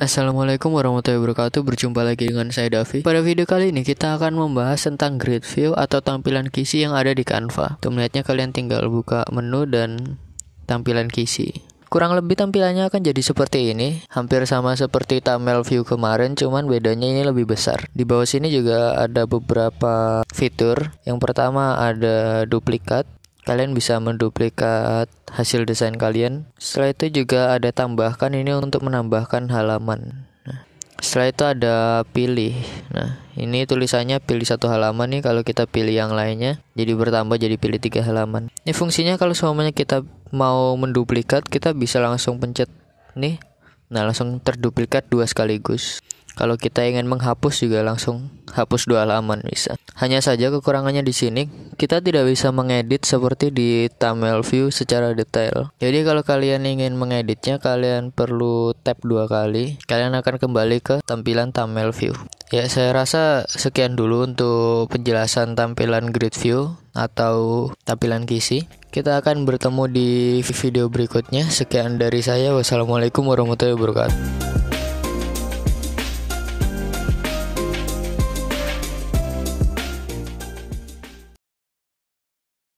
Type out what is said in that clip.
Assalamualaikum warahmatullahi wabarakatuh Berjumpa lagi dengan saya Davi Pada video kali ini kita akan membahas tentang grid view Atau tampilan kisi yang ada di Canva Untuk melihatnya kalian tinggal buka menu dan tampilan kisi Kurang lebih tampilannya akan jadi seperti ini, hampir sama seperti thumbnail view kemarin, cuman bedanya ini lebih besar. Di bawah sini juga ada beberapa fitur. Yang pertama ada duplikat, kalian bisa menduplikat hasil desain kalian. Setelah itu juga ada tambahkan ini untuk menambahkan halaman. Nah, setelah itu ada pilih. Nah, ini tulisannya pilih satu halaman nih kalau kita pilih yang lainnya jadi bertambah jadi pilih tiga halaman. Ini fungsinya kalau semuanya kita mau menduplikat kita bisa langsung pencet nih. Nah, langsung terduplikat dua sekaligus. Kalau kita ingin menghapus juga langsung hapus dua halaman bisa. Hanya saja kekurangannya di sini kita tidak bisa mengedit seperti di thumbnail view secara detail. Jadi kalau kalian ingin mengeditnya kalian perlu tap dua kali. Kalian akan kembali ke tampilan thumbnail view. Ya, saya rasa sekian dulu untuk penjelasan tampilan grid view atau tampilan kisi. Kita akan bertemu di video berikutnya. Sekian dari saya. Wassalamualaikum warahmatullahi wabarakatuh.